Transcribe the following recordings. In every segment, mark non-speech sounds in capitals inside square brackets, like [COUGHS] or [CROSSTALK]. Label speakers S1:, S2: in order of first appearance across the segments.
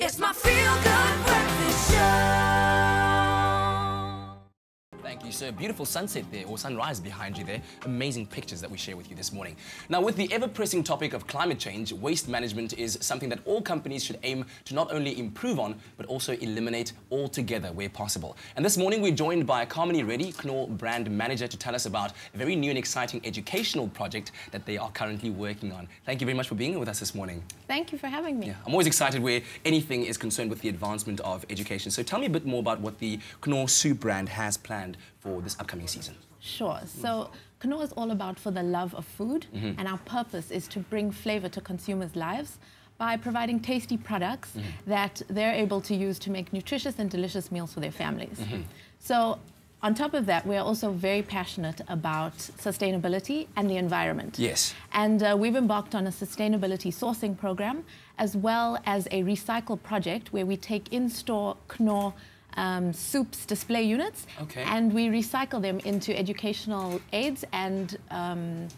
S1: It's my feel good. Thank you, sir. Beautiful sunset there, or sunrise behind you there. Amazing pictures that we share with you this morning. Now, with the ever-pressing topic of climate change, waste management is something that all companies should aim to not only improve on, but also eliminate altogether where possible. And this morning, we're joined by Carmony Ready Knorr brand manager, to tell us about a very new and exciting educational project that they are currently working on. Thank you very much for being with us this morning.
S2: Thank you for having me. Yeah,
S1: I'm always excited where anything is concerned with the advancement of education. So tell me a bit more about what the Knorr Soup brand has planned for this upcoming season?
S2: Sure. So Knorr is all about for the love of food, mm -hmm. and our purpose is to bring flavor to consumers' lives by providing tasty products mm -hmm. that they're able to use to make nutritious and delicious meals for their families. Mm -hmm. So on top of that, we are also very passionate about sustainability and the environment. Yes. And uh, we've embarked on a sustainability sourcing program as well as a recycle project where we take in-store Knorr um, soups display units. Okay. And we recycle them into educational aids and um,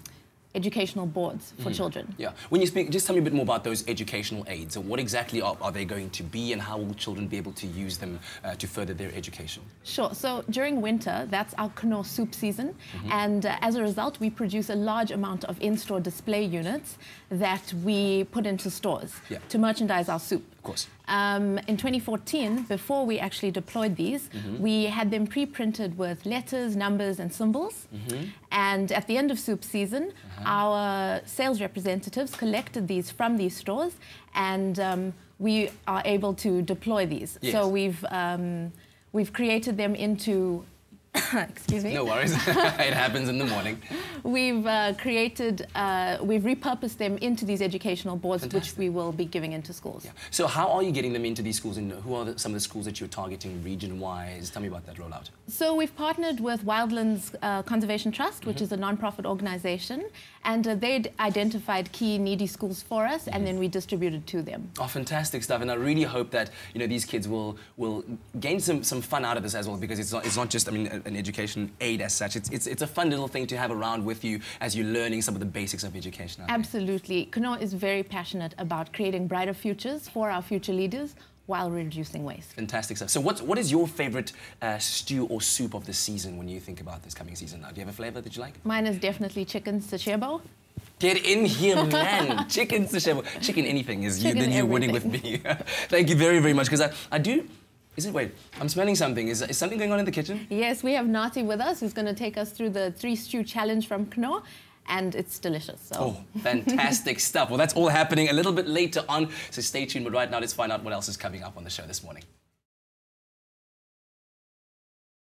S2: educational boards for mm. children.
S1: Yeah. When you speak, just tell me a bit more about those educational aids and what exactly are, are they going to be and how will children be able to use them uh, to further their education?
S2: Sure. So during winter, that's our Knorr soup season. Mm -hmm. And uh, as a result, we produce a large amount of in-store display units that we put into stores yeah. to merchandise our soup. Of course. Um, in 2014, before we actually deployed these, mm -hmm. we had them pre-printed with letters, numbers, and symbols. Mm -hmm. And at the end of soup season, uh -huh. our sales representatives collected these from these stores, and um, we are able to deploy these. Yes. So we've um, we've created them into [COUGHS] excuse me. No worries. [LAUGHS] [LAUGHS]
S1: it happens in the morning.
S2: We've uh, created, uh, we've repurposed them into these educational boards, Fantastic. which we will be giving into schools. Yeah.
S1: So how are you getting them into these schools, and who are the, some of the schools that you're targeting region-wise? Tell me about that rollout.
S2: So we've partnered with Wildlands uh, Conservation Trust, which mm -hmm. is a non-profit organization, and uh, they'd identified key needy schools for us, and then mm-hmm. we distributed to them.
S1: Oh, fantastic stuff! And I really hope that you know these kids will will gain some some fun out of this as well, because it's not it's not just I mean uh, an education aid as such. It's, it's, it's a fun little thing to have around with you as you're learning some of the basics of education.
S2: Absolutely. Kuno is very passionate about creating brighter futures for our future leaders while reducing waste.
S1: Fantastic stuff. So what, what is your favourite uh, stew or soup of the season when you think about this coming season now? Do you have a flavour that you like?
S2: Mine is definitely chicken sashebo.
S1: Get in here, [LAUGHS] man. chicken sashebo. Chicken anything is Chicken you, then you're winning with me. [LAUGHS] Thank you very, very much. Because I, I do is it, wait, I'm smelling something. Is, is something going on in the kitchen?
S2: Yes, we have Nati with us who's going to take us through the three stew challenge from Knorr and it's delicious. So. Oh,
S1: fantastic [LAUGHS] stuff. Well, that's all happening a little bit later on, so stay tuned. But right now, let's find out what else is coming up on the show this morning.